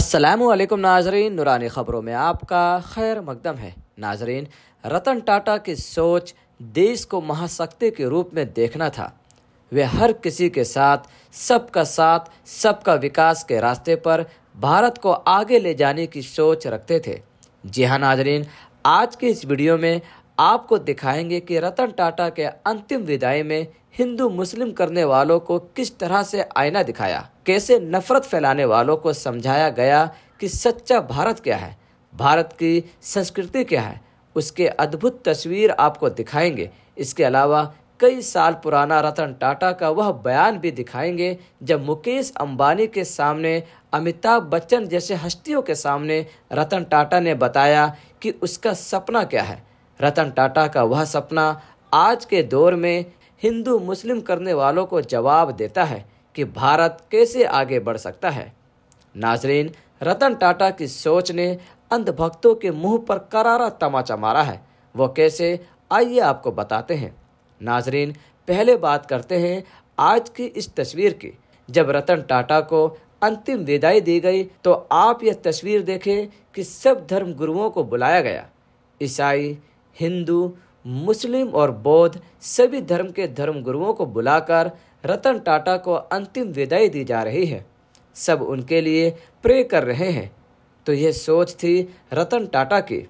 असलम नाजरीन नुरानी ख़बरों में आपका खैर मकदम है नाजरीन रतन टाटा की सोच देश को महाशक्ति के रूप में देखना था वे हर किसी के साथ सबका साथ सबका विकास के रास्ते पर भारत को आगे ले जाने की सोच रखते थे जी हाँ नाजरीन आज के इस वीडियो में आपको दिखाएंगे कि रतन टाटा के अंतिम विदाई में हिंदू मुस्लिम करने वालों को किस तरह से आईना दिखाया कैसे नफरत फैलाने वालों को समझाया गया कि सच्चा भारत क्या है भारत की संस्कृति क्या है उसके अद्भुत तस्वीर आपको दिखाएंगे इसके अलावा कई साल पुराना रतन टाटा का वह बयान भी दिखाएंगे जब मुकेश अंबानी के सामने अमिताभ बच्चन जैसे हस्तियों के सामने रतन टाटा ने बताया कि उसका सपना क्या है रतन टाटा का वह सपना आज के दौर में हिंदू मुस्लिम करने वालों को जवाब देता है कि भारत कैसे आगे बढ़ सकता है नाजरीन रतन टाटा की सोच ने अंधभक्तों के मुंह पर करारा तमाचा मारा है वो कैसे आइए आपको बताते हैं नाजरीन पहले बात करते हैं आज की इस तस्वीर की जब रतन टाटा को अंतिम विदाई दी गई तो आप यह तस्वीर देखें कि सब धर्म गुरुओं को बुलाया गया ईसाई हिंदू मुस्लिम और बौद्ध सभी धर्म के धर्म गुरुओं को बुलाकर रतन टाटा को अंतिम विदाई दी जा रही है सब उनके लिए प्रे कर रहे हैं तो यह सोच थी रतन टाटा की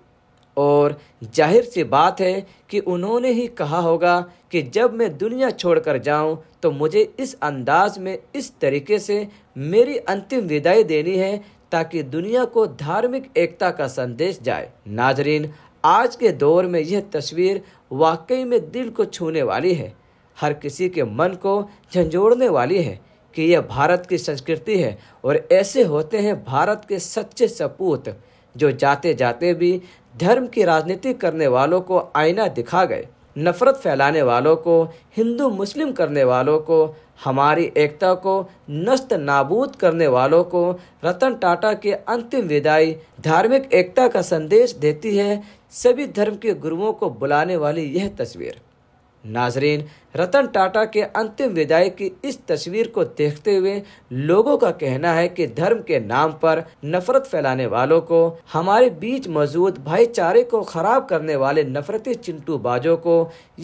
और जाहिर सी बात है कि उन्होंने ही कहा होगा कि जब मैं दुनिया छोड़कर जाऊं तो मुझे इस अंदाज में इस तरीके से मेरी अंतिम विदाई देनी है ताकि दुनिया को धार्मिक एकता का संदेश जाए नाजरीन आज के दौर में यह तस्वीर वाकई में दिल को छूने वाली है हर किसी के मन को झंझोड़ने वाली है कि यह भारत की संस्कृति है और ऐसे होते हैं भारत के सच्चे सपूत जो जाते जाते भी धर्म की राजनीति करने वालों को आईना दिखा गए नफरत फैलाने वालों को हिंदू मुस्लिम करने वालों को हमारी एकता को नष्ट नाबूद करने वालों को रतन टाटा के अंतिम विदाई धार्मिक एकता का संदेश देती है सभी धर्म के गुरुओं को बुलाने वाली यह तस्वीर नाजरीन रतन टाटा के अंतिम विदाई की इस तस्वीर को देखते हुए लोगों का कहना है कि धर्म के नाम पर नफरत फैलाने वालों को हमारे बीच मौजूद भाईचारे को खराब करने वाले नफरती चिंटू बाजों को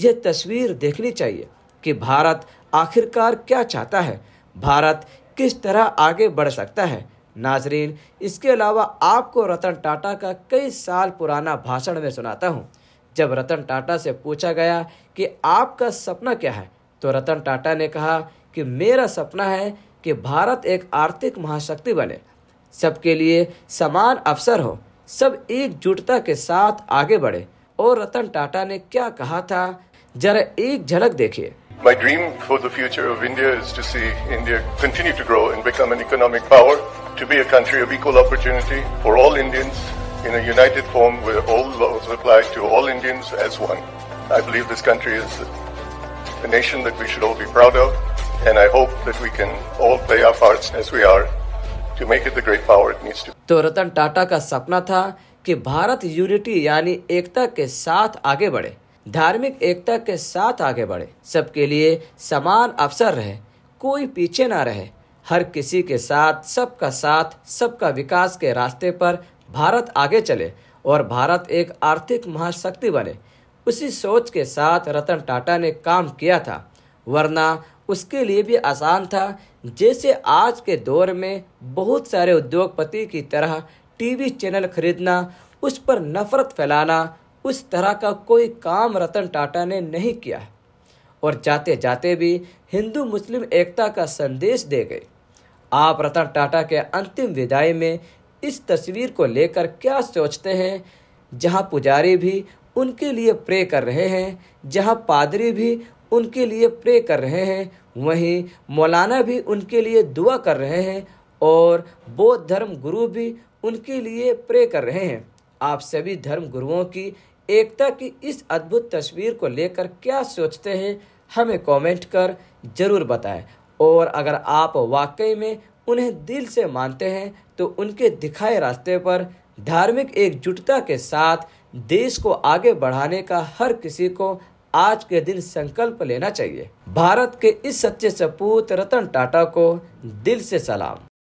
यह तस्वीर देखनी चाहिए कि भारत आखिरकार क्या चाहता है भारत किस तरह आगे बढ़ सकता है नाजरीन इसके अलावा आपको रतन टाटा का कई साल पुराना भाषण में सुनाता हूँ जब रतन टाटा से पूछा गया कि आपका सपना क्या है तो रतन टाटा ने कहा कि मेरा सपना है कि भारत एक आर्थिक महाशक्ति बने सबके लिए समान अवसर हो सब एकजुटता के साथ आगे बढ़े और रतन टाटा ने क्या कहा था जरा एक झलक देखिए My dream for the future of India is to see India continue to grow and become an economic power, to be a country of equal opportunity for all Indians in a united form where all laws apply to all Indians as one. I believe this country is a nation that we should all be proud of, and I hope that we can all play our parts as we are to make it the great power it needs to. तो रतन टाटा का सपना था कि Bharat unity यानी एकता के साथ आगे बढ़े धार्मिक एकता के साथ आगे बढ़े सबके लिए समान अवसर रहे कोई पीछे ना रहे हर किसी के साथ सबका साथ सबका विकास के रास्ते पर भारत आगे चले और भारत एक आर्थिक महाशक्ति बने उसी सोच के साथ रतन टाटा ने काम किया था वरना उसके लिए भी आसान था जैसे आज के दौर में बहुत सारे उद्योगपति की तरह टीवी चैनल खरीदना उस पर नफरत फैलाना उस तरह का कोई काम रतन टाटा ने नहीं किया है और जाते जाते भी हिंदू मुस्लिम एकता का संदेश दे गए आप रतन टाटा के अंतिम विदाई में इस तस्वीर को लेकर क्या सोचते हैं जहां पुजारी भी उनके लिए प्रे कर रहे हैं जहां पादरी भी उनके लिए प्रे कर रहे हैं वहीं मौलाना भी उनके लिए दुआ कर रहे हैं और बौद्ध धर्म गुरु भी उनके लिए प्रे कर रहे हैं आप सभी धर्म गुरुओं की एकता की इस अद्भुत तस्वीर को लेकर क्या सोचते हैं हमें कमेंट कर ज़रूर बताएं और अगर आप वाकई में उन्हें दिल से मानते हैं तो उनके दिखाए रास्ते पर धार्मिक एकजुटता के साथ देश को आगे बढ़ाने का हर किसी को आज के दिन संकल्प लेना चाहिए भारत के इस सच्चे सपूत रतन टाटा को दिल से सलाम